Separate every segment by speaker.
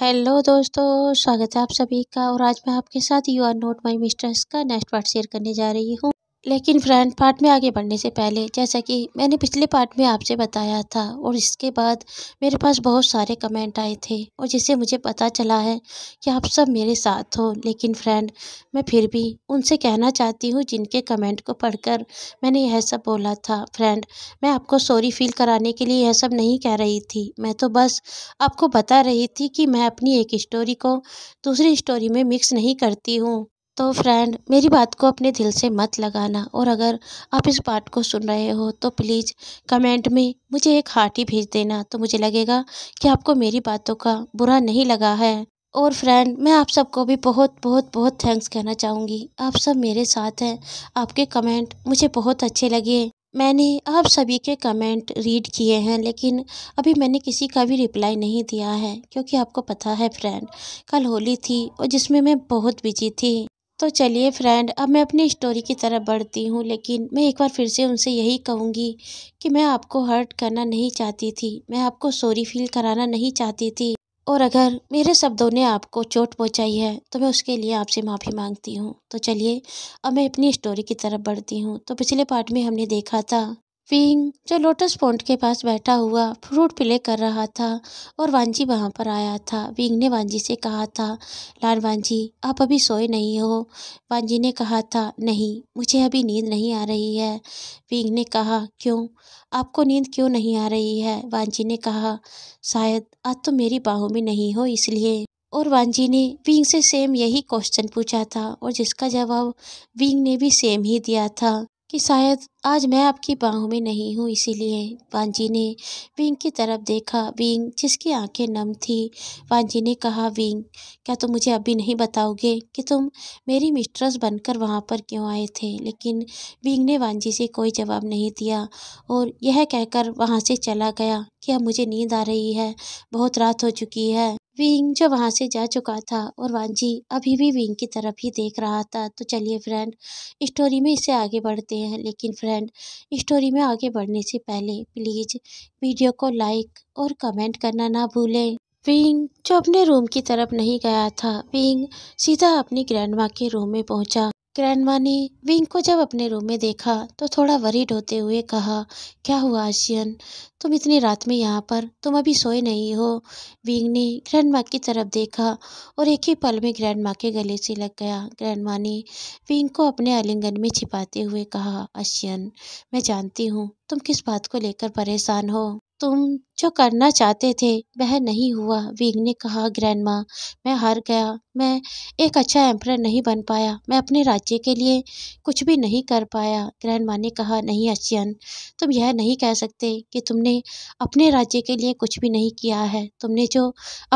Speaker 1: Hello दोस्तों स्वागत है आप सभी का और आज मैं आपके साथ you are not my mistress का नेक्स्ट पार्ट शेयर करने जा रही हूँ लेकिन फ्रेंड पार्ट में आगे बढ़ने से पहले जैसा कि मैंने पिछले पार्ट में आपसे बताया था और इसके बाद मेरे पास बहुत सारे कमेंट आए थे और जिससे मुझे पता चला है कि आप सब मेरे साथ हो लेकिन फ्रेंड मैं फिर भी उनसे कहना चाहती हूँ जिनके कमेंट को पढ़कर मैंने यह सब बोला था फ्रेंड मैं आपको सॉरी फील कराने के लिए यह सब नहीं कह रही थी मैं तो बस आपको बता रही थी कि मैं अपनी एक स्टोरी को दूसरी स्टोरी में मिक्स नहीं करती हूँ तो फ्रेंड मेरी बात को अपने दिल से मत लगाना और अगर आप इस बात को सुन रहे हो तो प्लीज़ कमेंट में मुझे एक हार्ट ही भेज देना तो मुझे लगेगा कि आपको मेरी बातों का बुरा नहीं लगा है और फ्रेंड मैं आप सबको भी बहुत बहुत बहुत थैंक्स कहना चाहूँगी आप सब मेरे साथ हैं आपके कमेंट मुझे बहुत अच्छे लगे मैंने आप सभी के कमेंट रीड किए हैं लेकिन अभी मैंने किसी का भी रिप्लाई नहीं दिया है क्योंकि आपको पता है फ्रेंड कल होली थी और जिसमें मैं बहुत बिजी थी तो चलिए फ्रेंड अब मैं अपनी स्टोरी की तरफ बढ़ती हूँ लेकिन मैं एक बार फिर से उनसे यही कहूँगी कि मैं आपको हर्ट करना नहीं चाहती थी मैं आपको सॉरी फील कराना नहीं चाहती थी और अगर मेरे शब्दों ने आपको चोट पहुँचाई है तो मैं उसके लिए आपसे माफ़ी मांगती हूँ तो चलिए अब मैं अपनी स्टोरी की तरफ बढ़ती हूँ तो पिछले पार्ट में हमने देखा था फ़िंग जो लोटस पॉइंट के पास बैठा हुआ फ्रूट प्ले कर रहा था और वांजी वहाँ पर आया था फ़िंग ने वांजी से कहा था लाल वांजी आप अभी सोए नहीं हो वांजी ने कहा था नहीं मुझे अभी नींद नहीं आ रही है फ़िंग ने कहा क्यों आपको नींद क्यों नहीं आ रही है वांजी ने कहा शायद आज तो मेरी बाहों में नहीं हो इसलिए और वांजी ने विंग से सेम यही क्वेश्चन पूछा था और जिसका जवाब विंग ने भी सेम ही दिया था कि शायद आज मैं आपकी बाहों में नहीं हूँ इसीलिए वांझी ने विंग की तरफ देखा विंग जिसकी आंखें नम थी वांझी ने कहा विंग क्या तुम मुझे अभी नहीं बताओगे कि तुम मेरी मिस्ट्रेस बनकर वहाँ पर क्यों आए थे लेकिन विंग ने वांझी से कोई जवाब नहीं दिया और यह कहकर वहाँ से चला गया कि अब मुझे नींद आ रही है बहुत रात हो चुकी है विंग जो वहाँ से जा चुका था और वांजी अभी भी विंग की तरफ ही देख रहा था तो चलिए फ्रेंड स्टोरी में इसे आगे बढ़ते हैं लेकिन फ्रेंड स्टोरी में आगे बढ़ने से पहले प्लीज़ वीडियो को लाइक और कमेंट करना ना भूलें विंग जो अपने रूम की तरफ नहीं गया था विंग सीधा अपनी ग्रैंड के रूम में पहुँचा ग्रैंडमा ने विंग को जब अपने रूम में देखा तो थोड़ा वरीड होते हुए कहा क्या हुआ आशियन तुम इतनी रात में यहाँ पर तुम अभी सोए नहीं हो विंग ने ग्रैंडमा की तरफ देखा और एक ही पल में ग्रैंडमा के गले से लग गया ग्रैंडमा ने विंग को अपने आलिंगन में छिपाते हुए कहा आशियन मैं जानती हूँ तुम किस बात को लेकर परेशान हो तुम जो करना चाहते थे वह नहीं हुआ वीग ने कहा ग्रैंड माँ मैं हार गया मैं एक अच्छा एम्प्रर नहीं बन पाया मैं अपने राज्य के लिए कुछ भी नहीं कर पाया ग्रैंड माँ ने कहा नहीं अचियन तुम यह नहीं कह सकते कि तुमने अपने राज्य के लिए कुछ भी नहीं किया है तुमने जो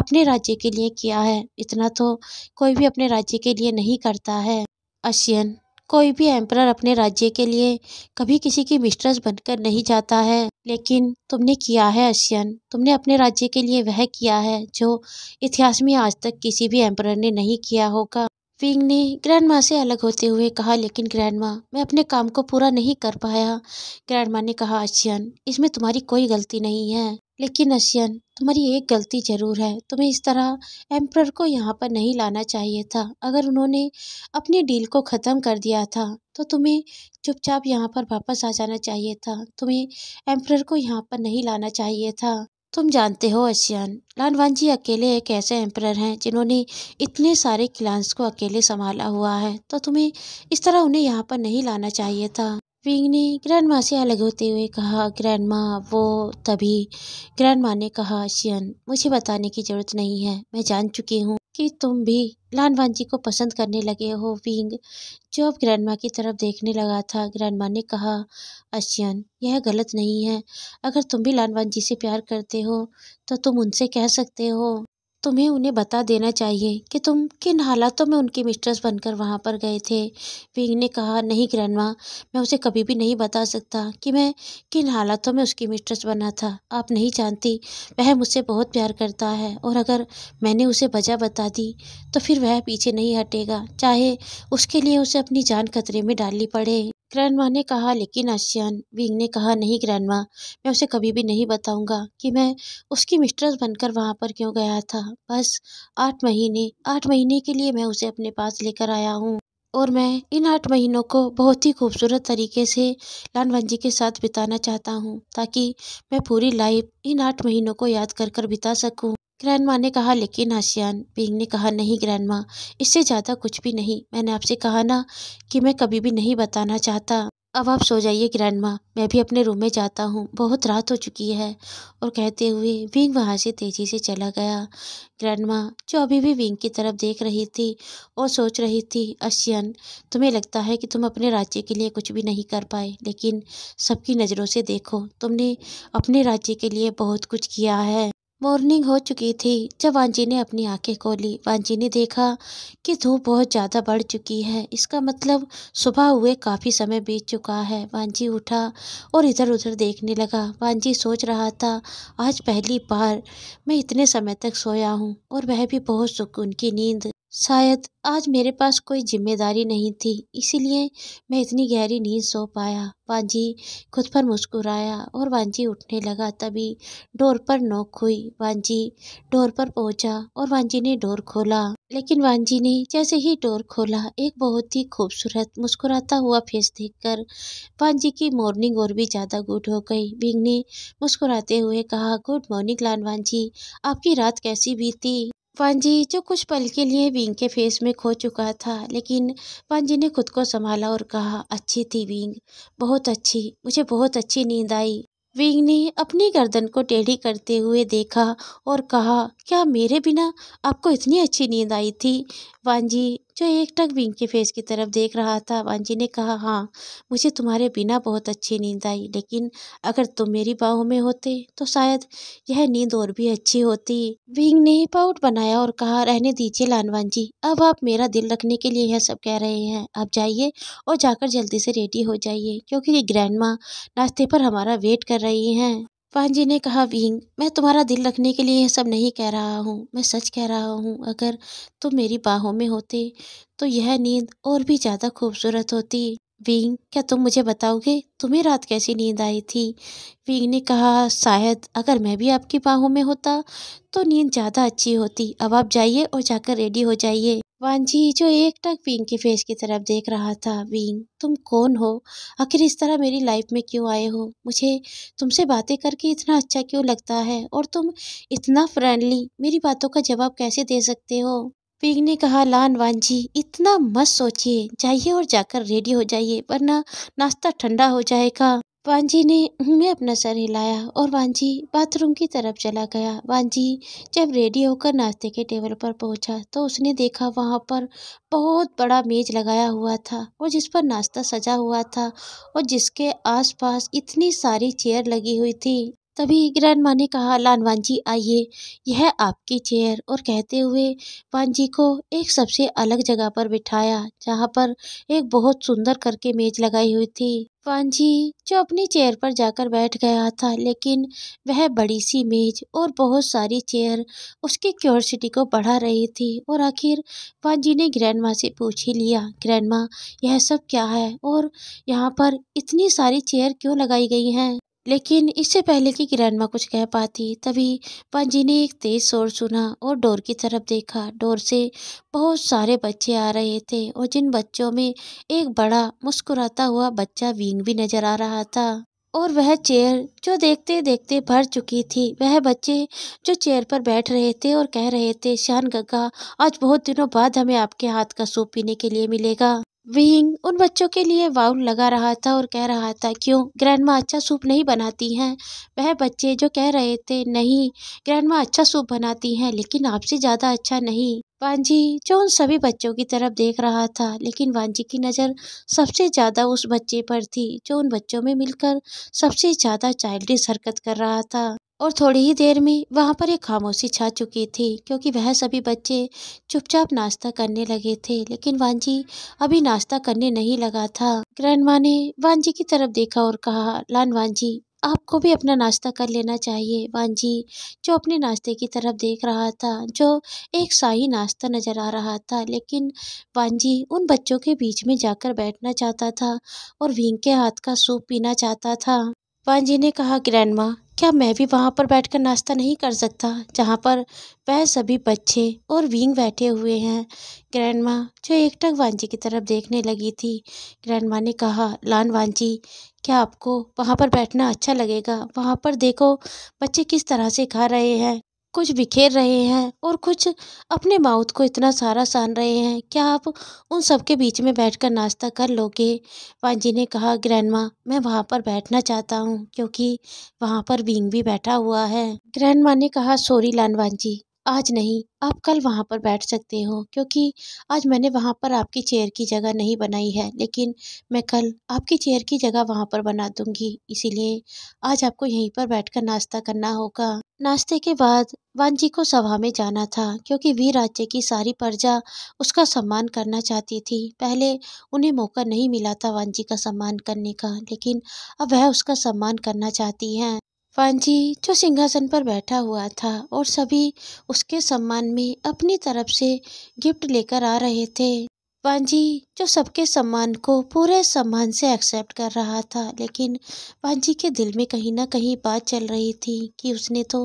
Speaker 1: अपने राज्य के लिए किया है इतना तो कोई भी अपने राज्य के लिए नहीं करता है अशियन कोई भी एम्परर अपने राज्य के लिए कभी किसी की मिस्ट्रेस बनकर नहीं जाता है लेकिन तुमने किया है अशियन तुमने अपने राज्य के लिए वह किया है जो इतिहास में आज तक किसी भी एम्परर ने नहीं किया होगा विंग ने ग्रैंड माँ से अलग होते हुए कहा लेकिन ग्रैंड माँ मैं अपने काम को पूरा नहीं कर पाया ग्रैंड माँ ने कहा अशियन इसमें तुम्हारी कोई गलती नहीं है लेकिन अशियन तुम्हारी एक गलती ज़रूर है तुम्हें इस तरह एम्प्रर को यहाँ पर नहीं लाना चाहिए था अगर उन्होंने अपनी डील को ख़त्म कर दिया था तो तुम्हें चुपचाप यहाँ पर वापस आ जाना चाहिए था तुम्हें एम्प्रर को यहाँ पर नहीं लाना चाहिए था तुम जानते हो अशियान लानवान जी अकेले एक ऐसे एम्प्रर हैं जिन्होंने इतने सारे क्लांस को अकेले संभाला हुआ है तो तुम्हें इस तरह उन्हें यहाँ पर नहीं लाना चाहिए था विंग ने ग्रैंड माँ से अलग होते हुए कहा ग्रैंड माँ वो तभी ग्रैंड माँ ने कहा शियन मुझे बताने की ज़रूरत नहीं है मैं जान चुकी हूँ कि तुम भी लानवान जी को पसंद करने लगे हो विंग जो अब ग्रैंड माँ की तरफ देखने लगा था ग्रैंड माँ ने कहा अशियन यह गलत नहीं है अगर तुम भी लानवान जी से प्यार करते हो तो तुम उनसे कह सकते हो तुम्हें उन्हें बता देना चाहिए कि तुम किन हालातों में उनकी मिस्ट्रेस बनकर वहाँ पर गए थे विंग ने कहा नहीं ग्रैंडमा मैं उसे कभी भी नहीं बता सकता कि मैं किन हालातों में उसकी मिस्ट्रेस बना था आप नहीं जानती वह मुझसे बहुत प्यार करता है और अगर मैंने उसे वजह बता दी तो फिर वह पीछे नहीं हटेगा चाहे उसके लिए उसे अपनी जान खतरे में डालनी पड़े माँ ने कहा लेकिन आशियान विंग ने कहा नहीं माँ मैं उसे कभी भी नहीं बताऊंगा कि मैं उसकी मिस्ट्रेस बनकर वहाँ पर क्यों गया था बस आठ महीने आठ महीने के लिए मैं उसे अपने पास लेकर आया हूँ और मैं इन आठ महीनों को बहुत ही खूबसूरत तरीके से लानवन जी के साथ बिताना चाहता हूँ ताकि मैं पूरी लाइफ इन आठ महीनों को याद कर कर बिता सकूँ माँ ने कहा लेकिन आशियान पिंग ने कहा नहीं माँ इससे ज़्यादा कुछ भी नहीं मैंने आपसे कहा ना कि मैं कभी भी नहीं बताना चाहता अब आप सो जाइए माँ मैं भी अपने रूम में जाता हूँ बहुत रात हो चुकी है और कहते हुए विंग वहाँ से तेज़ी से चला गया माँ जो अभी भी विंग की तरफ देख रही थी और सोच रही थी अशियन तुम्हें लगता है कि तुम अपने राज्य के लिए कुछ भी नहीं कर पाए लेकिन सबकी नज़रों से देखो तुमने अपने राज्य के लिए बहुत कुछ किया है मॉर्निंग हो चुकी थी जब वांजी ने अपनी आंखें खोली वांजी ने देखा कि धूप बहुत ज़्यादा बढ़ चुकी है इसका मतलब सुबह हुए काफ़ी समय बीत चुका है वांजी उठा और इधर उधर देखने लगा वांजी सोच रहा था आज पहली बार मैं इतने समय तक सोया हूँ और वह भी बहुत सुकून की नींद शायद आज मेरे पास कोई जिम्मेदारी नहीं थी इसीलिए मैं इतनी गहरी नींद सो पाया वांझी खुद पर मुस्कुराया और वांझी उठने लगा तभी डोर पर नोक हुई वांझी डोर पर पहुंचा और वांझी ने डोर खोला लेकिन वांझी ने जैसे ही डोर खोला एक बहुत ही खूबसूरत मुस्कुराता हुआ फेस देखकर वांझी की मॉर्निंग और भी ज़्यादा गुड हो गई बिंग ने मुस्कुराते हुए कहा गुड मॉर्निंग लाल वांझी आपकी रात कैसी भी थी पांजी जो कुछ पल के लिए विंग के फेस में खो चुका था लेकिन पांजी ने खुद को संभाला और कहा अच्छी थी विंग बहुत अच्छी मुझे बहुत अच्छी नींद आई विंग ने अपनी गर्दन को टेढ़ी करते हुए देखा और कहा क्या मेरे बिना आपको इतनी अच्छी नींद आई थी वांजी जो एकटक विंग के फेस की तरफ देख रहा था वांजी ने कहा हाँ मुझे तुम्हारे बिना बहुत अच्छी नींद आई लेकिन अगर तुम मेरी बाहों में होते तो शायद यह नींद और भी अच्छी होती विंग ने पाउट बनाया और कहा रहने दीजिए लानवान जी अब आप मेरा दिल रखने के लिए यह सब कह रहे हैं आप जाइए और जाकर जल्दी से रेडी हो जाइए क्योंकि ग्रैंड माँ नाश्ते पर हमारा वेट कर रही हैं पांजी ने कहा विंग मैं तुम्हारा दिल रखने के लिए यह सब नहीं कह रहा हूँ मैं सच कह रहा हूँ अगर तुम मेरी बाहों में होते तो यह नींद और भी ज़्यादा खूबसूरत होती विंग क्या तुम मुझे बताओगे तुम्हें रात कैसी नींद आई थी विंग ने कहा शायद अगर मैं भी आपकी बाहों में होता तो नींद ज़्यादा अच्छी होती अब आप जाइए और जाकर रेडी हो जाइए वांझी हाँ जो एकटक विंग के फेस की तरफ देख रहा था विंग तुम कौन हो आखिर इस तरह मेरी लाइफ में क्यों आए हो मुझे तुमसे बातें करके इतना अच्छा क्यों लगता है और तुम इतना फ्रेंडली मेरी बातों का जवाब कैसे दे सकते हो पिंग ने कहा लान वांझी इतना मत सोचिए जाइए और जाकर रेडी हो जाइए वरना नाश्ता ठंडा हो जाएगा वांझी ने मैं अपना सर हिलाया और वांझी बाथरूम की तरफ चला गया वांझी जब रेडी होकर नाश्ते के टेबल पर पहुंचा तो उसने देखा वहां पर बहुत बड़ा मेज लगाया हुआ था और जिस पर नाश्ता सजा हुआ था और जिसके आसपास इतनी सारी चेयर लगी हुई थी तभी माँ ने कहा लालवान जी आइए यह आपकी चेयर और कहते हुए पान जी को एक सबसे अलग जगह पर बिठाया जहाँ पर एक बहुत सुंदर करके मेज लगाई हुई थी जी जो अपनी चेयर पर जाकर बैठ गया था लेकिन वह बड़ी सी मेज और बहुत सारी चेयर उसकी क्यूरसिटी को बढ़ा रही थी और आखिर जी ने माँ से पूछ ही लिया माँ यह सब क्या है और यहाँ पर इतनी सारी चेयर क्यों लगाई गई हैं लेकिन इससे पहले कि किरणमा कुछ कह पाती तभी पंजी ने एक तेज शोर सुना और डोर की तरफ देखा डोर से बहुत सारे बच्चे आ रहे थे और जिन बच्चों में एक बड़ा मुस्कुराता हुआ बच्चा विंग भी नजर आ रहा था और वह चेयर जो देखते देखते भर चुकी थी वह बच्चे जो चेयर पर बैठ रहे थे और कह रहे थे शान गग्गा आज बहुत दिनों बाद हमें आपके हाथ का सूप पीने के लिए मिलेगा विंग उन बच्चों के लिए वाउल लगा रहा था और कह रहा था क्यों माँ अच्छा सूप नहीं बनाती हैं वह बच्चे जो कह रहे थे नहीं माँ अच्छा सूप बनाती हैं लेकिन आपसे ज़्यादा अच्छा नहीं वांझी जो उन सभी बच्चों की तरफ देख रहा था लेकिन वांझी की नज़र सबसे ज़्यादा उस बच्चे पर थी जो उन बच्चों में मिलकर सबसे ज़्यादा चाइल्डिश हरकत कर रहा था और थोड़ी ही देर में वहाँ पर एक खामोशी छा चुकी थी क्योंकि वह सभी बच्चे चुपचाप नाश्ता करने लगे थे लेकिन वांझी अभी नाश्ता करने नहीं लगा था ग्रैंड माँ ने वांझी की तरफ देखा और कहा लान वांझी आपको भी अपना नाश्ता कर लेना चाहिए वांझी जो अपने नाश्ते की तरफ देख रहा था जो एक शाही नाश्ता नज़र आ रहा था लेकिन वांझी उन बच्चों के बीच में जाकर बैठना चाहता था और भींग के हाथ का सूप पीना चाहता था वांझी ने कहा ग्रैंड माँ क्या मैं भी वहाँ पर बैठकर नाश्ता नहीं कर सकता जहाँ पर वह सभी बच्चे और विंग बैठे हुए हैं ग्रैंड माँ जो एकटक वांझी की तरफ देखने लगी थी ग्रैंड माँ ने कहा लान वांझी क्या आपको वहाँ पर बैठना अच्छा लगेगा वहाँ पर देखो बच्चे किस तरह से खा रहे हैं कुछ बिखेर रहे हैं और कुछ अपने माउथ को इतना सारा सान रहे हैं क्या आप उन सब के बीच में बैठकर नाश्ता कर लोगे पांजी ने कहा ग्रैंडमा मैं वहाँ पर बैठना चाहता हूँ क्योंकि वहाँ पर बींग भी बैठा हुआ है ग्रैंडमा ने कहा सॉरी लानवान जी आज नहीं आप कल वहाँ पर बैठ सकते हो क्योंकि आज मैंने वहाँ पर आपकी चेयर की जगह नहीं बनाई है लेकिन मैं कल आपकी चेयर की जगह वहाँ पर बना दूंगी इसीलिए आज आपको यहीं पर बैठकर नाश्ता करना होगा नाश्ते के बाद जी को सभा में जाना था क्योंकि वीर राज्य की सारी प्रजा उसका सम्मान करना चाहती थी पहले उन्हें मौका नहीं मिला था जी का सम्मान करने का लेकिन अब वह उसका सम्मान करना चाहती हैं फांजी जो सिंहासन पर बैठा हुआ था और सभी उसके सम्मान में अपनी तरफ से गिफ्ट लेकर आ रहे थे। पांजी जो सबके सम्मान को पूरे सम्मान से एक्सेप्ट कर रहा था लेकिन पांजी के दिल में कहीं ना कहीं बात चल रही थी कि उसने तो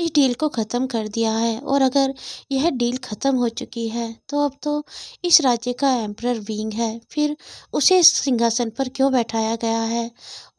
Speaker 1: इस डील को ख़त्म कर दिया है और अगर यह डील ख़त्म हो चुकी है तो अब तो इस राज्य का एम्प्रर विंग है फिर उसे इस सिंहासन पर क्यों बैठाया गया है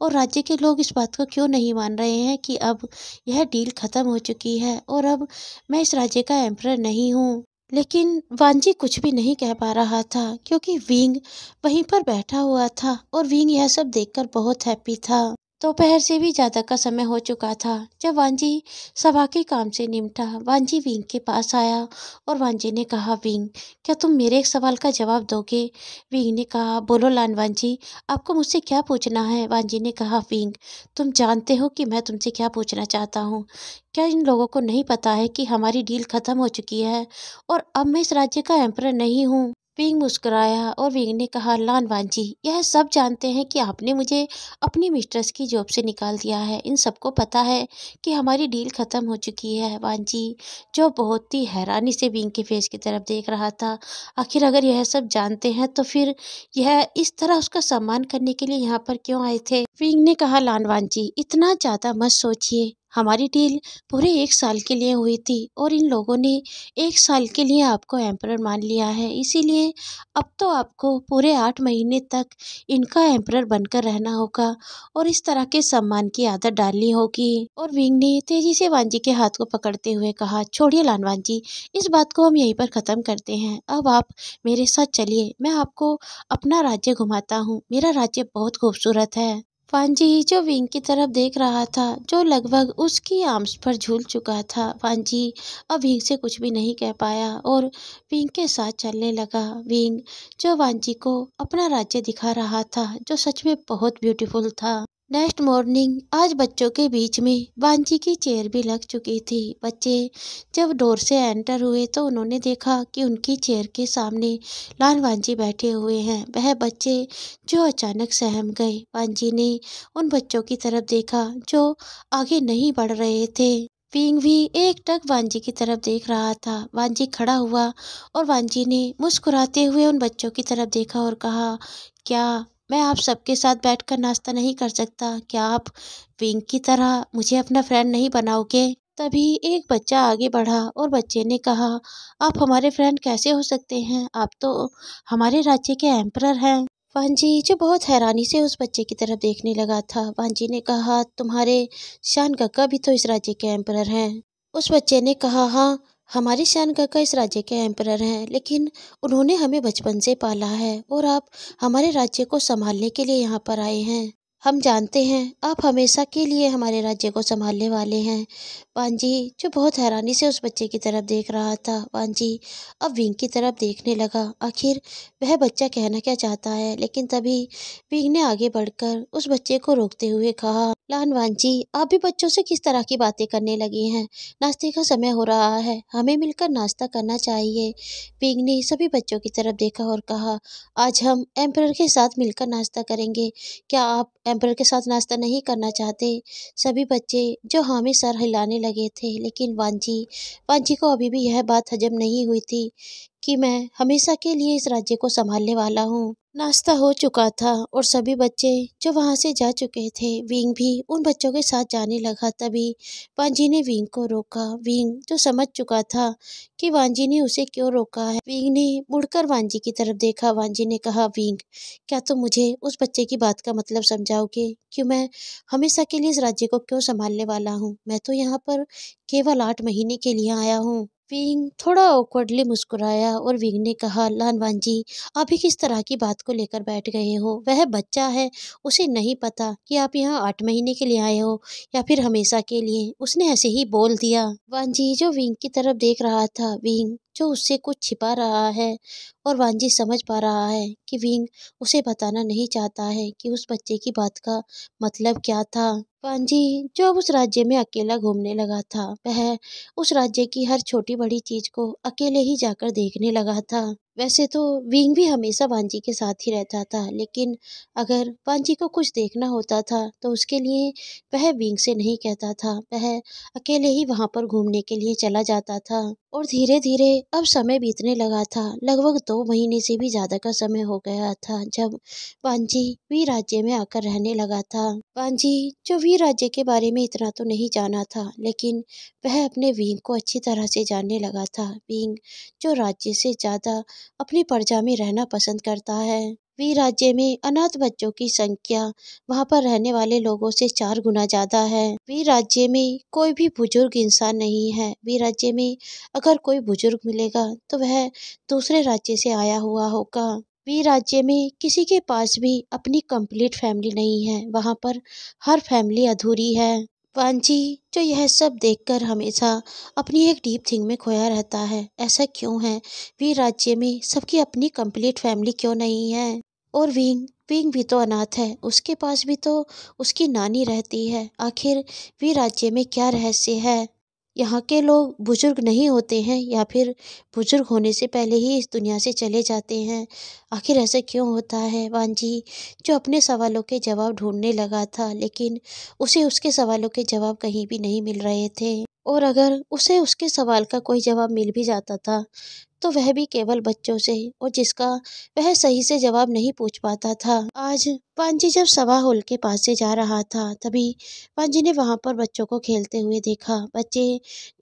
Speaker 1: और राज्य के लोग इस बात को क्यों नहीं मान रहे हैं कि अब यह डील ख़त्म हो चुकी है और अब मैं इस राज्य का एम्प्रर नहीं हूँ लेकिन वांजी कुछ भी नहीं कह पा रहा था क्योंकि विंग वहीं पर बैठा हुआ था और विंग यह सब देखकर बहुत हैप्पी था दोपहर तो से भी ज़्यादा का समय हो चुका था जब वांझी सभा के काम से निपटा वांझी विंग के पास आया और वांझी ने कहा विंग क्या तुम मेरे एक सवाल का जवाब दोगे विंग ने कहा बोलो लान वांझी आपको मुझसे क्या पूछना है वांझी ने कहा विंग तुम जानते हो कि मैं तुमसे क्या पूछना चाहता हूँ क्या इन लोगों को नहीं पता है कि हमारी डील ख़त्म हो चुकी है और अब मैं इस राज्य का एम्पर नहीं हूँ विंग मुस्कुराया और विंग ने कहा लान वांझी यह सब जानते हैं कि आपने मुझे अपनी मिस्ट्रेस की जॉब से निकाल दिया है इन सबको पता है कि हमारी डील ख़त्म हो चुकी है वांझी जो बहुत ही हैरानी से विंग के फेस की तरफ देख रहा था आखिर अगर यह सब जानते हैं तो फिर यह इस तरह उसका सम्मान करने के लिए यहाँ पर क्यों आए थे विंग ने कहा लान वांझी इतना ज़्यादा मत सोचिए हमारी डील पूरे एक साल के लिए हुई थी और इन लोगों ने एक साल के लिए आपको एम्पर मान लिया है इसीलिए अब तो आपको पूरे आठ महीने तक इनका एम्पर बनकर रहना होगा और इस तरह के सम्मान की आदत डालनी होगी और विंग ने तेजी से वांजी के हाथ को पकड़ते हुए कहा छोड़िए लानवान जी इस बात को हम यहीं पर ख़त्म करते हैं अब आप मेरे साथ चलिए मैं आपको अपना राज्य घुमाता हूँ मेरा राज्य बहुत खूबसूरत है जो विंग की तरफ देख रहा था जो लगभग उसकी आर्म्स पर झूल चुका था फांजी अब विंग से कुछ भी नहीं कह पाया और विंग के साथ चलने लगा विंग जो वांजी को अपना राज्य दिखा रहा था जो सच में बहुत ब्यूटीफुल था नेक्स्ट मॉर्निंग आज बच्चों के बीच में वांझी की चेयर भी लग चुकी थी बच्चे जब डोर से एंटर हुए तो उन्होंने देखा कि उनकी चेयर के सामने लाल वांझी बैठे हुए हैं वह बच्चे जो अचानक सहम गए वांझी ने उन बच्चों की तरफ देखा जो आगे नहीं बढ़ रहे थे पिंग भी एक टक वांझी की तरफ देख रहा था वांझी खड़ा हुआ और वांझी ने मुस्कुराते हुए उन बच्चों की तरफ देखा और कहा क्या मैं आप सबके साथ बैठकर नाश्ता नहीं कर सकता क्या आप विंग की तरह मुझे अपना फ्रेंड नहीं बनाओगे तभी एक बच्चा आगे बढ़ा और बच्चे ने कहा आप हमारे फ्रेंड कैसे हो सकते हैं आप तो हमारे राज्य के एम्परर हैं वांझी जो बहुत हैरानी से उस बच्चे की तरफ देखने लगा था वांझी ने कहा तुम्हारे शान कक्का भी तो इस राज्य के एम्परर हैं उस बच्चे ने कहा हाँ हमारे श्यान काका इस राज्य के एम्परर हैं लेकिन उन्होंने हमें बचपन से पाला है और आप हमारे राज्य को संभालने के लिए यहाँ पर आए हैं हम जानते हैं आप हमेशा के लिए हमारे राज्य को संभालने वाले हैं पांजी जो बहुत हैरानी से उस बच्चे की तरफ देख रहा था पांजी अब विंग की तरफ देखने लगा आखिर वह बच्चा कहना क्या चाहता है लेकिन तभी विंग ने आगे बढ़कर उस बच्चे को रोकते हुए कहा लान वांजी आप भी बच्चों से किस तरह की बातें करने लगी हैं नाश्ते का समय हो रहा है हमें मिलकर नाश्ता करना चाहिए विंग ने सभी बच्चों की तरफ देखा और कहा आज हम एम्पर के साथ मिलकर नाश्ता करेंगे क्या आप एम्पर के साथ नाश्ता नहीं करना चाहते सभी बच्चे जो हामी सर हिलाने लगे थे लेकिन वांझी वांझी को अभी भी यह बात हजम नहीं हुई थी कि मैं हमेशा के लिए इस राज्य को संभालने वाला हूँ नाश्ता हो चुका था और सभी बच्चे जो वहाँ से जा चुके थे विंग भी उन बच्चों के साथ जाने लगा तभी वांजी ने विंग को रोका विंग जो समझ चुका था कि वांजी ने उसे क्यों रोका है विंग ने मुड़कर वांजी की तरफ देखा वांजी ने कहा विंग क्या तुम तो मुझे उस बच्चे की बात का मतलब समझाओगे क्यों मैं हमेशा के लिए इस राज्य को क्यों संभालने वाला हूँ मैं तो यहाँ पर केवल आठ महीने के लिए आया हूँ वींग थोड़ा ऑकवर्डली मुस्कुराया और विंग ने कहा लानवान जी आप ही किस तरह की बात को लेकर बैठ गए हो वह बच्चा है उसे नहीं पता कि आप यहाँ आठ महीने के लिए आए हो या फिर हमेशा के लिए उसने ऐसे ही बोल दिया वान जी जो विंग की तरफ देख रहा था विंग जो उससे कुछ छिपा रहा है और वांजी समझ पा रहा है कि विंग उसे बताना नहीं चाहता है कि उस बच्चे की बात का मतलब क्या था वांजी जो अब उस राज्य में अकेला घूमने लगा था वह उस राज्य की हर छोटी बड़ी चीज को अकेले ही जाकर देखने लगा था वैसे तो विंग भी हमेशा वांजी के साथ ही रहता था लेकिन अगर वांजी को कुछ देखना होता था तो उसके लिए वह विंग से नहीं कहता था वह अकेले ही वहां पर घूमने के लिए चला जाता था और धीरे धीरे अब समय बीतने लगा था लगभग दो महीने से भी ज़्यादा का समय हो गया था जब वांजी वी राज्य में आकर रहने लगा था वांजी जो वी राज्य के बारे में इतना तो नहीं जाना था लेकिन वह अपने विंग को अच्छी तरह से जानने लगा था वींग जो राज्य से ज़्यादा अपनी प्रजा में रहना पसंद करता है वी राज्य में अनाथ बच्चों की संख्या वहाँ पर रहने वाले लोगों से चार गुना ज़्यादा है वी राज्य में कोई भी बुजुर्ग इंसान नहीं है वी राज्य में अगर कोई बुजुर्ग मिलेगा तो वह दूसरे राज्य से आया हुआ होगा वी राज्य में किसी के पास भी अपनी कंप्लीट फैमिली नहीं है वहाँ पर हर फैमिली अधूरी है पांची जो यह सब देखकर हमेशा अपनी एक डीप थिंग में खोया रहता है ऐसा क्यों है वीर राज्य में सबकी अपनी कंप्लीट फैमिली क्यों नहीं है और विंग विंग भी तो अनाथ है उसके पास भी तो उसकी नानी रहती है आखिर वीर राज्य में क्या रहस्य है यहाँ के लोग बुजुर्ग नहीं होते हैं या फिर बुजुर्ग होने से पहले ही इस दुनिया से चले जाते हैं आखिर ऐसा क्यों होता है वांझी जो अपने सवालों के जवाब ढूंढने लगा था लेकिन उसे उसके सवालों के जवाब कहीं भी नहीं मिल रहे थे और अगर उसे उसके सवाल का कोई जवाब मिल भी जाता था तो वह भी केवल बच्चों से और जिसका वह सही से जवाब नहीं पूछ पाता था आज पांजी जब सवा होल के पास से जा रहा था तभी पांजी ने वहां पर बच्चों को खेलते हुए देखा बच्चे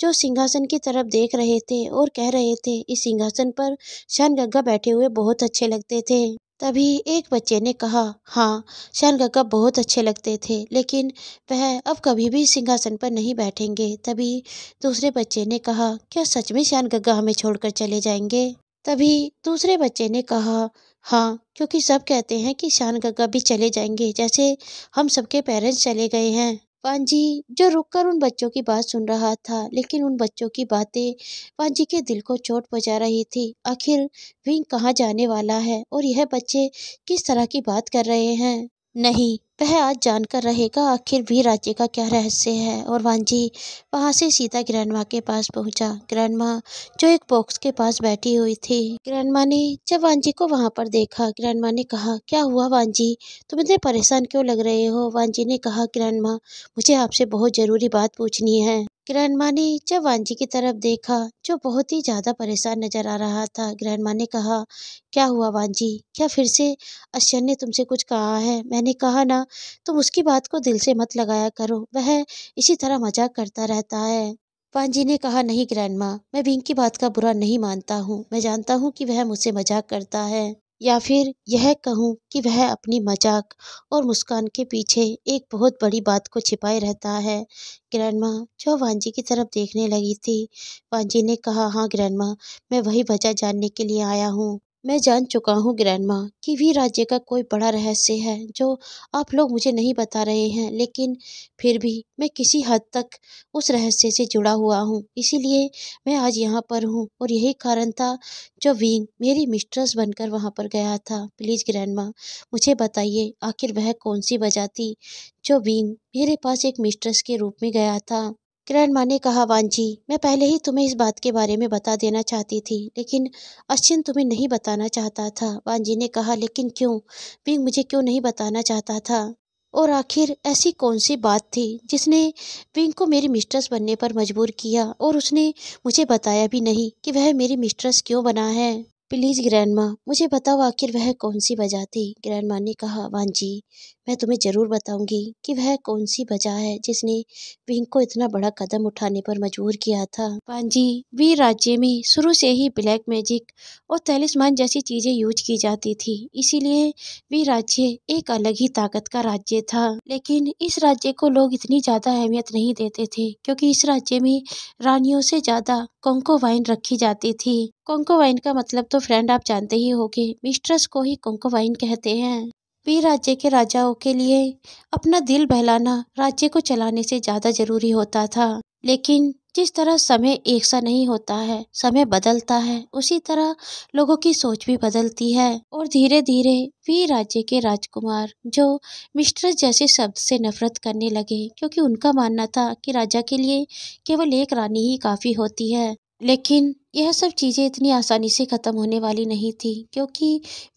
Speaker 1: जो सिंहासन की तरफ देख रहे थे और कह रहे थे इस सिंहासन पर शन गंगा बैठे हुए बहुत अच्छे लगते थे तभी एक बच्चे ने कहा हाँ शयन गग्गा बहुत अच्छे लगते थे लेकिन वह अब कभी भी सिंहासन पर नहीं बैठेंगे तभी दूसरे बच्चे ने कहा क्या सच में शयन गग्गा हमें छोड़कर चले जाएंगे तभी दूसरे बच्चे ने कहा हाँ क्योंकि सब कहते हैं कि शान गग्गा भी चले जाएंगे जैसे हम सबके पेरेंट्स चले गए हैं पांजी जो रुककर उन बच्चों की बात सुन रहा था लेकिन उन बच्चों की बातें पांजी के दिल को चोट पहुँचा रही थी आखिर विंग कहाँ जाने वाला है और यह बच्चे किस तरह की बात कर रहे हैं नहीं वह आज जानकर रहेगा आखिर भी राज्य का क्या रहस्य है और वांझी वहाँ से सीधा माँ के पास पहुँचा माँ जो एक बॉक्स के पास बैठी हुई थी माँ ने जब वांझी को वहाँ पर देखा माँ ने कहा क्या हुआ वांझी तुम इतने परेशान क्यों लग रहे हो वांझी ने कहा माँ मुझे आपसे बहुत ज़रूरी बात पूछनी है ग्रहण माँ ने जब वांझी की तरफ देखा जो बहुत ही ज़्यादा परेशान नजर आ रहा था ग्रहण माँ ने कहा क्या हुआ वांझी क्या फिर से अश्चर ने तुमसे कुछ कहा है मैंने कहा ना तुम उसकी बात को दिल से मत लगाया करो वह इसी तरह मजाक करता रहता है वांझी ने कहा नहीं ग्रैंड माँ मैं विंग की बात का बुरा नहीं मानता हूँ मैं जानता हूँ कि वह मुझसे मजाक करता है या फिर यह कहूँ कि वह अपनी मज़ाक और मुस्कान के पीछे एक बहुत बड़ी बात को छिपाए रहता है ग्रैंडमा जो वांजी की तरफ देखने लगी थी वांजी ने कहा हाँ ग्रैंडमा मैं वही वजह जानने के लिए आया हूँ मैं जान चुका हूँ ग्रैंड माँ कि भी राज्य का कोई बड़ा रहस्य है जो आप लोग मुझे नहीं बता रहे हैं लेकिन फिर भी मैं किसी हद तक उस रहस्य से जुड़ा हुआ हूँ इसीलिए मैं आज यहाँ पर हूँ और यही कारण था जो विंग मेरी मिस्ट्रेस बनकर वहाँ पर गया था प्लीज़ ग्रैंड माँ मुझे बताइए आखिर वह कौन सी वजह थी जो विंग मेरे पास एक मिस्ट्रेस के रूप में गया था किरण माँ ने कहा वांझी मैं पहले ही तुम्हें इस बात के बारे में बता देना चाहती थी लेकिन अश्चिन तुम्हें नहीं बताना चाहता था वांझी ने कहा लेकिन क्यों बिंग मुझे क्यों नहीं बताना चाहता था और आखिर ऐसी कौन सी बात थी जिसने विंग को मेरी मिस्ट्रेस बनने पर मजबूर किया और उसने मुझे बताया भी नहीं कि वह मेरी मिस्ट्रेस क्यों बना है प्लीज़ ग्रैंड माँ मुझे बताओ आखिर वह कौन सी वजह थी ग्रैंड माँ ने कहा वांझी मैं तुम्हें ज़रूर बताऊंगी कि वह कौन सी वजह है जिसने पिंक को इतना बड़ा कदम उठाने पर मजबूर किया था पांजी वीर राज्य में शुरू से ही ब्लैक मैजिक और तैलिसमान जैसी चीज़ें यूज की जाती थी इसीलिए वीर राज्य एक अलग ही ताकत का राज्य था लेकिन इस राज्य को लोग इतनी ज़्यादा अहमियत नहीं देते थे क्योंकि इस राज्य में रानियों से ज़्यादा कोंको वाइन रखी जाती थी कोंको वाइन का मतलब तो फ्रेंड आप जानते ही होंगे मिस्ट्रेस को ही कोंको वाइन कहते हैं वे राज्य के राजाओं के लिए अपना दिल बहलाना राज्य को चलाने से ज़्यादा जरूरी होता था लेकिन जिस तरह समय एक सा नहीं होता है समय बदलता है उसी तरह लोगों की सोच भी बदलती है और धीरे धीरे वीर राज्य के राजकुमार जो मिस्टर जैसे शब्द से नफरत करने लगे क्योंकि उनका मानना था कि राजा के लिए केवल एक रानी ही काफ़ी होती है लेकिन यह सब चीज़ें इतनी आसानी से ख़त्म होने वाली नहीं थी क्योंकि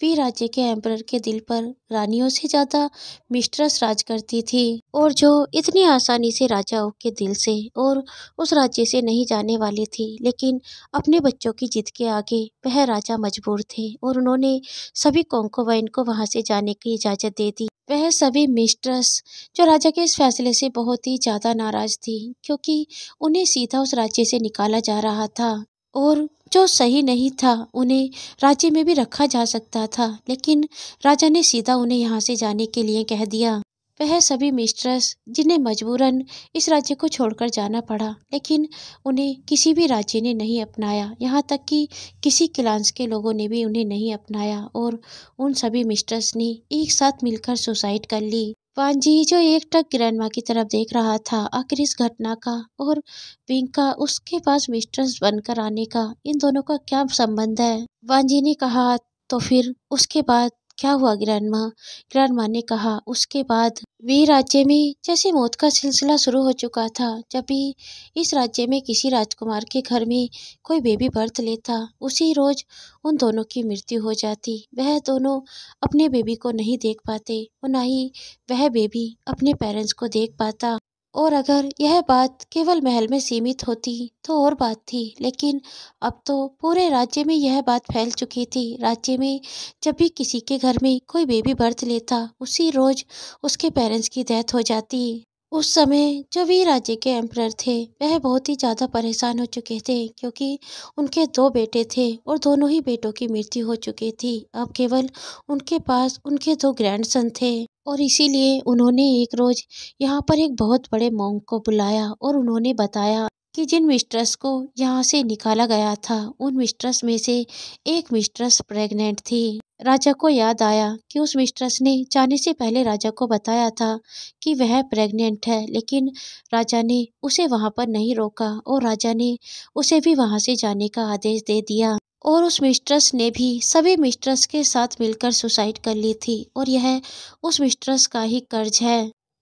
Speaker 1: वे राज्य के एम्परर के दिल पर रानियों से ज़्यादा मिस्ट्रेस राज करती थी और जो इतनी आसानी से राजाओं के दिल से और उस राज्य से नहीं जाने वाली थी लेकिन अपने बच्चों की जिद के आगे वह राजा मजबूर थे और उन्होंने सभी कोंकोवाइन को वहाँ से जाने की इजाज़त दे दी वह सभी मिस्ट्रेस जो राजा के इस फैसले से बहुत ही ज़्यादा नाराज़ थी क्योंकि उन्हें सीधा उस राज्य से निकाला जा रहा था और जो सही नहीं था उन्हें राज्य में भी रखा जा सकता था लेकिन राजा ने सीधा उन्हें यहाँ से जाने के लिए कह दिया वह सभी मिस्ट्रेस जिन्हें मजबूरन इस राज्य को छोड़कर जाना पड़ा लेकिन उन्हें किसी भी राज्य ने नहीं अपनाया यहाँ तक कि किसी क्लांस के लोगों ने भी उन्हें नहीं अपनाया और उन सभी मिस्ट्रेस ने एक साथ मिलकर सुसाइड कर ली वांजी जो एकटक माँ की तरफ देख रहा था आखिर इस घटना का और विंका उसके पास मिस्ट्रेस बनकर आने का इन दोनों का क्या संबंध है वांजी ने कहा तो फिर उसके बाद क्या हुआ ग्रैंड माँ ग्रैंड माँ ने कहा उसके बाद वे राज्य में जैसे मौत का सिलसिला शुरू हो चुका था जब भी इस राज्य में किसी राजकुमार के घर में कोई बेबी बर्थ लेता उसी रोज उन दोनों की मृत्यु हो जाती वह दोनों अपने बेबी को नहीं देख पाते और ना ही वह बेबी अपने पेरेंट्स को देख पाता और अगर यह बात केवल महल में सीमित होती तो और बात थी लेकिन अब तो पूरे राज्य में यह बात फैल चुकी थी राज्य में जब भी किसी के घर में कोई बेबी बर्थ लेता उसी रोज़ उसके पेरेंट्स की डेथ हो जाती उस समय जो वे राज्य के एम्प्रर थे वह बहुत ही ज़्यादा परेशान हो चुके थे क्योंकि उनके दो बेटे थे और दोनों ही बेटों की मृत्यु हो चुकी थी अब केवल उनके पास उनके दो ग्रैंडसन थे और इसीलिए उन्होंने एक रोज़ यहाँ पर एक बहुत बड़े मोंग को बुलाया और उन्होंने बताया कि जिन मिस्ट्रेस को यहाँ से निकाला गया था उन मिस्ट्रेस में से एक मिस्ट्रेस प्रेग्नेंट थी राजा को याद आया कि उस मिस्ट्रेस ने जाने से पहले राजा को बताया था कि वह प्रेग्नेंट है लेकिन राजा ने उसे वहाँ पर नहीं रोका और राजा ने उसे भी वहाँ से जाने का आदेश दे दिया और उस मिस्ट्रेस ने भी सभी मिस्ट्रेस के साथ मिलकर सुसाइड कर ली थी और यह उस मिस्ट्रेस का ही कर्ज है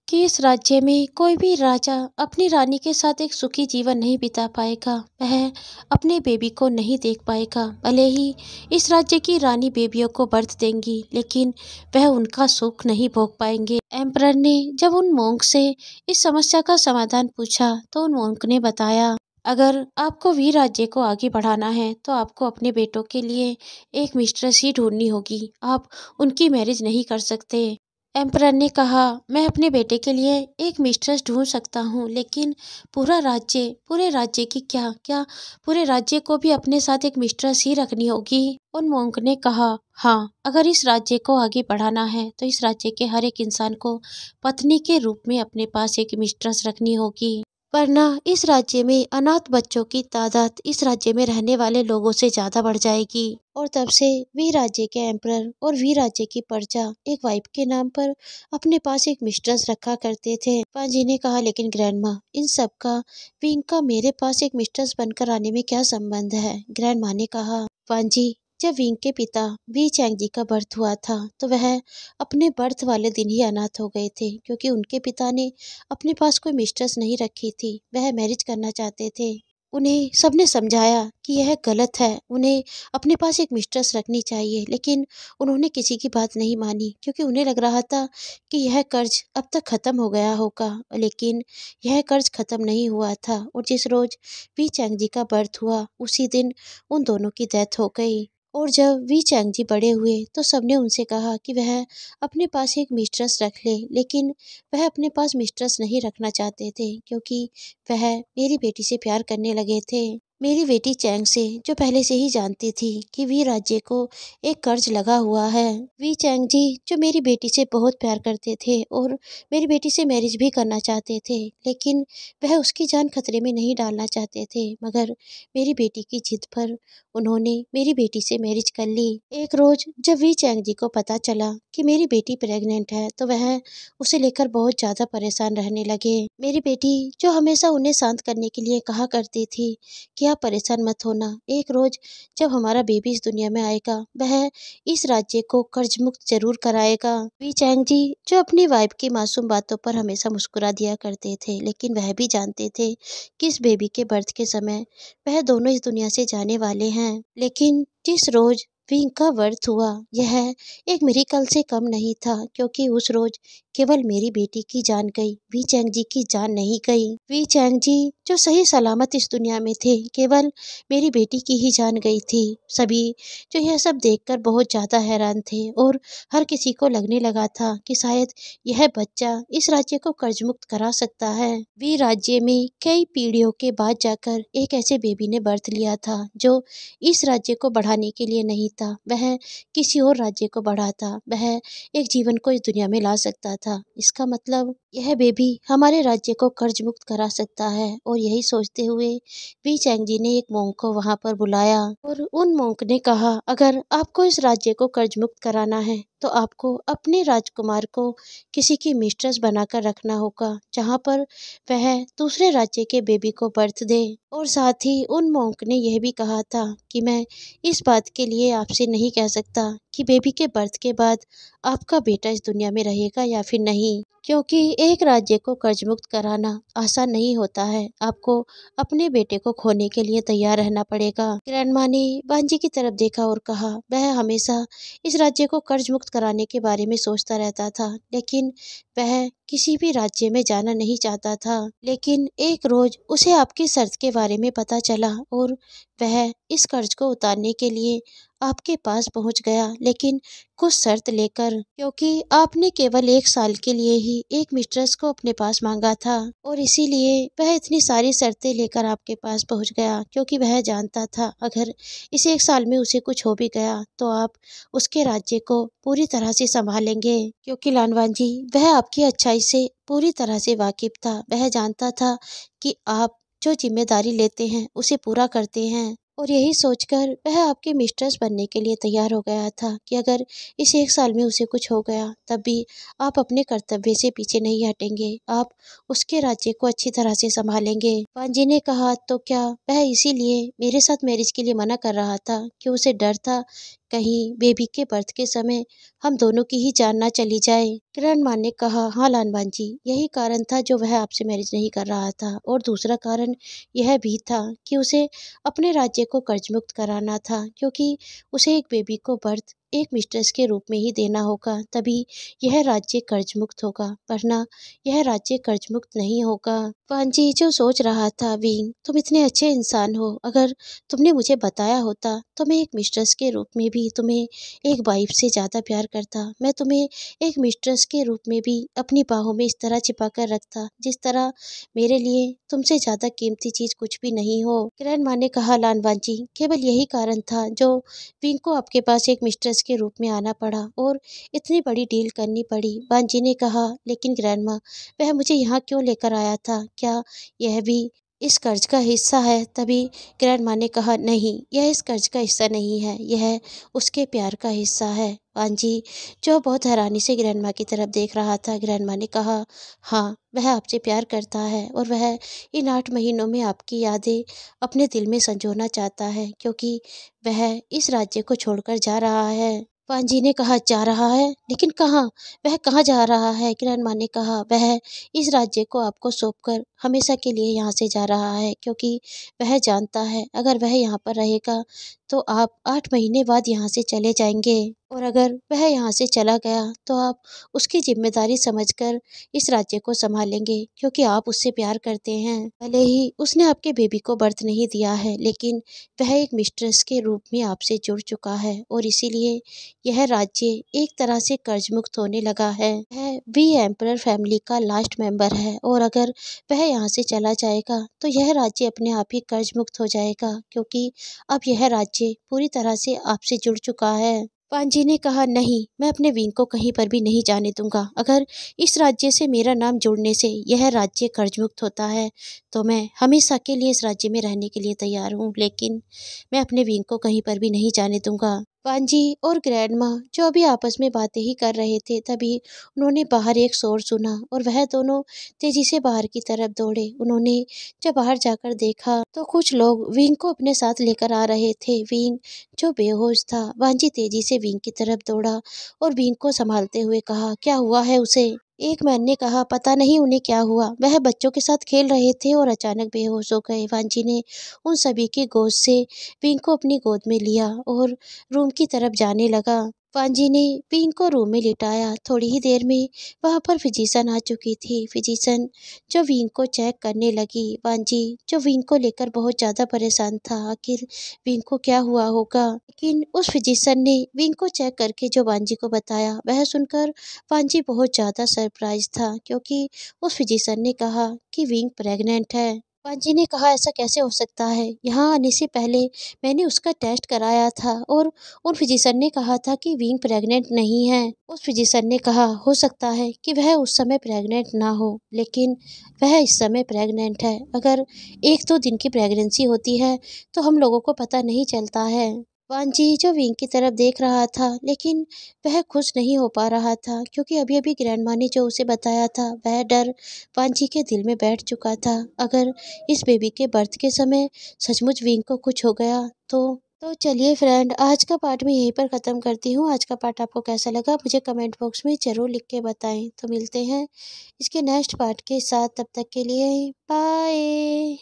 Speaker 1: कि इस राज्य में कोई भी राजा अपनी रानी के साथ एक सुखी जीवन नहीं बिता पाएगा वह अपने बेबी को नहीं देख पाएगा भले ही इस राज्य की रानी बेबियों को बर्थ देंगी लेकिन वह उनका सुख नहीं भोग पाएंगे एम्पर ने जब उन मोंक से इस समस्या का समाधान पूछा तो उन मोंग ने बताया अगर आपको वीर राज्य को आगे बढ़ाना है तो आपको अपने बेटों के लिए एक मिस्ट्रेस ही ढूंढनी होगी आप उनकी मैरिज नहीं कर सकते एम्परर ने कहा मैं अपने बेटे के लिए एक मिस्ट्रेस ढूंढ सकता हूँ लेकिन पूरा राज्य पूरे राज्य की क्या क्या पूरे राज्य को भी अपने साथ एक मिस्ट्रेस ही रखनी होगी उन मोंक ने कहा हाँ अगर इस राज्य को आगे बढ़ाना है तो इस राज्य के हर एक इंसान को पत्नी के रूप में अपने पास एक मिस्ट्रेस रखनी होगी वरना इस राज्य में अनाथ बच्चों की तादाद इस राज्य में रहने वाले लोगों से ज़्यादा बढ़ जाएगी और तब से वी राज्य के एम्प्रर और वी राज्य की प्रजा एक वाइफ के नाम पर अपने पास एक मिस्ट्रेस रखा करते थे पांजी ने कहा लेकिन माँ इन सब का विंग का मेरे पास एक मिस्ट्रेस बनकर आने में क्या संबंध है माँ ने कहा पांजी जब विंग के पिता वी चैंग जी का बर्थ हुआ था तो वह अपने बर्थ वाले दिन ही अनाथ हो गए थे क्योंकि उनके पिता ने अपने पास कोई मिस्ट्रेस नहीं रखी थी वह मैरिज करना चाहते थे उन्हें सबने समझाया कि यह गलत है उन्हें अपने पास एक मिस्ट्रेस रखनी चाहिए लेकिन उन्होंने किसी की बात नहीं मानी क्योंकि उन्हें लग रहा था कि यह कर्ज अब तक ख़त्म हो गया होगा लेकिन यह कर्ज ख़त्म नहीं हुआ था और जिस रोज़ वी चैंग जी का बर्थ हुआ उसी दिन उन दोनों की डेथ हो गई और जब वी चैंग जी बड़े हुए तो सबने उनसे कहा कि वह अपने पास एक मिस्ट्रेस रख ले, लेकिन वह अपने पास मिस्ट्रेस नहीं रखना चाहते थे क्योंकि वह मेरी बेटी से प्यार करने लगे थे मेरी बेटी चैंग से जो पहले से ही जानती थी कि वी राज्य को एक कर्ज लगा हुआ है वी चैंग जी जो मेरी बेटी से बहुत प्यार करते थे और मेरी बेटी से मैरिज भी करना चाहते थे लेकिन वह उसकी जान खतरे में नहीं डालना चाहते थे मगर मेरी बेटी की जिद पर उन्होंने मेरी बेटी से मैरिज कर ली एक रोज जब वी चैंग जी को पता चला कि मेरी बेटी प्रेग्नेंट है तो वह उसे लेकर बहुत ज़्यादा परेशान रहने लगे मेरी बेटी जो हमेशा उन्हें शांत करने के लिए कहा करती थी कि या परेशान मत होना एक रोज़ जब हमारा बेबी इस दुनिया में आएगा वह इस राज्य को कर्ज मुक्त जरूर कराएगा वी चैंग जी जो अपनी वाइफ की मासूम बातों पर हमेशा मुस्कुरा दिया करते थे लेकिन वह भी जानते थे कि इस बेबी के बर्थ के समय वह दोनों इस दुनिया से जाने वाले हैं लेकिन जिस रोज़ विंग का बर्थ हुआ यह एक मेरिकल से कम नहीं था क्योंकि उस रोज केवल मेरी बेटी की जान गई वी चैंग जी की जान नहीं गई वी चैंग जी जो सही सलामत इस दुनिया में थे केवल मेरी बेटी की ही जान गई थी सभी जो यह सब देखकर बहुत ज़्यादा हैरान थे और हर किसी को लगने लगा था कि शायद यह बच्चा इस राज्य को कर्ज मुक्त करा सकता है वी राज्य में कई पीढ़ियों के बाद जाकर एक ऐसे बेबी ने बर्थ लिया था जो इस राज्य को बढ़ाने के लिए नहीं था वह किसी और राज्य को बढ़ाता वह एक जीवन को इस दुनिया में ला सकता था इसका मतलब यह बेबी हमारे राज्य को कर्ज मुक्त करा सकता है और यही सोचते हुए वी चैंग जी ने एक मोंग को वहां पर बुलाया और उन मोंग ने कहा अगर आपको इस राज्य को कर्ज मुक्त कराना है तो आपको अपने राजकुमार को किसी की मिस्ट्रेस बनाकर रखना होगा जहाँ पर वह दूसरे राज्य के बेबी को बर्थ दे और साथ ही उन मोंक ने यह भी कहा था कि मैं इस बात के लिए आपसे नहीं कह सकता कि बेबी के बर्थ के बाद आपका बेटा इस दुनिया में रहेगा या फिर नहीं क्योंकि एक राज्य को कर्ज मुक्त कराना आसान नहीं होता है आपको अपने बेटे को खोने के लिए तैयार रहना पड़ेगा ग्रैंडमा ने बांजी की तरफ देखा और कहा वह हमेशा इस राज्य को कर्ज मुक्त कराने के बारे में सोचता रहता था लेकिन वह किसी भी राज्य में जाना नहीं चाहता था लेकिन एक रोज उसे आपकी शर्त के बारे में पता चला और वह इस कर्ज को उतारने के लिए आपके पास पहुंच गया लेकिन कुछ शर्त लेकर क्योंकि आपने केवल एक साल के लिए ही एक मिस्ट्रेस को अपने पास मांगा था और इसीलिए वह इतनी सारी शर्तें लेकर आपके पास पहुंच गया क्योंकि वह जानता था अगर इस एक साल में उसे कुछ हो भी गया तो आप उसके राज्य को पूरी तरह से संभालेंगे क्योंकि लानवान जी वह आपकी अच्छाई से पूरी तरह से वाकिफ था वह जानता था कि आप जो जिम्मेदारी लेते हैं उसे पूरा करते हैं और यही सोचकर वह आपकी मिस्ट्रेस बनने के लिए तैयार हो गया था कि अगर इस एक साल में उसे कुछ हो गया तब भी आप अपने कर्तव्य से पीछे नहीं हटेंगे आप उसके राज्य को अच्छी तरह से संभालेंगे पांजी ने कहा तो क्या वह इसीलिए मेरे साथ मैरिज के लिए मना कर रहा था कि उसे डर था कहीं बेबी के बर्थ के समय हम दोनों की ही जान ना चली जाए किरण मान ने कहा हाँ लालबान जी यही कारण था जो वह आपसे मैरिज नहीं कर रहा था और दूसरा कारण यह भी था कि उसे अपने राज्य को कर्ज मुक्त कराना था क्योंकि उसे एक बेबी को बर्थ एक मिस्ट्रेस के रूप में ही देना होगा तभी यह राज्य कर्ज मुक्त होगा वरना यह राज्य कर्ज मुक्त नहीं होगा वांजी जो सोच रहा था विंग तुम इतने अच्छे इंसान हो अगर तुमने मुझे बताया होता तो मैं एक मिस्ट्रेस के रूप में भी तुम्हें एक वाइफ से ज़्यादा प्यार करता मैं तुम्हें एक मिस्ट्रेस के रूप में भी अपनी बाहों में इस तरह छिपा कर रखता जिस तरह मेरे लिए तुमसे ज़्यादा कीमती चीज़ कुछ भी नहीं हो किरण माँ ने कहा लान जी केवल यही कारण था जो विंग को आपके पास एक मिस्ट्रेस जज के रूप में आना पड़ा और इतनी बड़ी डील करनी पड़ी बानजी ने कहा लेकिन ग्रैंड वह मुझे यहाँ क्यों लेकर आया था क्या यह भी इस कर्ज का हिस्सा है तभी किरण माँ ने कहा नहीं यह इस कर्ज का हिस्सा नहीं है यह उसके प्यार का हिस्सा है पांजी जो बहुत हैरानी से किरण माँ की तरफ देख रहा था किरण माँ ने कहा हाँ वह आपसे प्यार करता है और वह इन आठ महीनों में आपकी यादें अपने दिल में संजोना चाहता है क्योंकि वह इस राज्य को छोड़कर जा रहा है पान जी ने कहा जा रहा है लेकिन कहाँ वह कहाँ जा रहा है किरण माँ ने कहा वह इस राज्य को आपको सौंप कर हमेशा के लिए यहाँ से जा रहा है क्योंकि वह जानता है अगर वह यहाँ पर रहेगा तो आप आठ महीने बाद यहाँ से चले जाएंगे और अगर वह यहाँ से चला गया तो आप उसकी जिम्मेदारी समझकर इस राज्य को संभालेंगे क्योंकि आप उससे प्यार करते हैं भले ही उसने आपके बेबी को बर्थ नहीं दिया है लेकिन वह एक मिस्ट्रेस के रूप में आपसे जुड़ चुका है और इसीलिए यह राज्य एक तरह से कर्ज मुक्त होने लगा है वह वी एम्पर फैमिली का लास्ट मेंबर है और अगर वह यहाँ से चला जाएगा तो यह राज्य अपने आप ही कर्ज मुक्त हो जाएगा क्योंकि अब यह राज्य बच्चे पूरी तरह से आपसे जुड़ चुका है पांजी ने कहा नहीं मैं अपने विंग को कहीं पर भी नहीं जाने दूंगा अगर इस राज्य से मेरा नाम जुड़ने से यह राज्य कर्ज मुक्त होता है तो मैं हमेशा के लिए इस राज्य में रहने के लिए तैयार हूँ लेकिन मैं अपने विंग को कहीं पर भी नहीं जाने दूंगा पांजी और ग्रैंडमा जो अभी आपस में बातें ही कर रहे थे तभी उन्होंने बाहर एक शोर सुना और वह दोनों तेजी से बाहर की तरफ दौड़े उन्होंने जब बाहर जाकर देखा तो कुछ लोग विंग को अपने साथ लेकर आ रहे थे विंग जो बेहोश था वांजी तेजी से विंग की तरफ दौड़ा और विंग को संभालते हुए कहा क्या हुआ है उसे एक मैन ने कहा, पता नहीं उन्हें क्या हुआ। वह बच्चों के साथ खेल रहे थे और अचानक बेहोश हो गए। वानजी ने उन सभी की गोद से पिंक को अपनी गोद में लिया और रूम की तरफ जाने लगा। पांजी ने पिंक को रूम में लिटाया थोड़ी ही देर में वहाँ पर फिजिशन आ चुकी थी फिजिशन जो विंग को चेक करने लगी पांजी जो विंग को लेकर बहुत ज़्यादा परेशान था आखिर विंग को क्या हुआ होगा लेकिन उस फिजिशन ने विंग को चेक करके जो पांजी को बताया वह सुनकर पांजी बहुत ज़्यादा सरप्राइज था क्योंकि उस फिजिशन ने कहा कि विंग प्रेगनेंट है भगवान जी ने कहा ऐसा कैसे हो सकता है यहाँ आने से पहले मैंने उसका टेस्ट कराया था और उन फिजिशन ने कहा था कि विंग प्रेग्नेंट नहीं है उस फिजिशन ने कहा हो सकता है कि वह उस समय प्रेग्नेंट ना हो लेकिन वह इस समय प्रेग्नेंट है अगर एक दो दिन की प्रेगनेंसी होती है तो हम लोगों को पता नहीं चलता है जो विंग की तरफ देख रहा था लेकिन वह खुश नहीं हो पा रहा था क्योंकि अभी अभी ग्रैंडमा ने जो उसे बताया था वह डर वानजी के दिल में बैठ चुका था अगर इस बेबी के बर्थ के समय सचमुच विंग को कुछ हो गया तो तो चलिए फ्रेंड आज का पार्ट मैं यहीं पर ख़त्म करती हूँ आज का पार्ट आपको कैसा लगा मुझे कमेंट बॉक्स में ज़रूर लिख के बताएं तो मिलते हैं इसके नेक्स्ट पार्ट के साथ तब तक के लिए बाय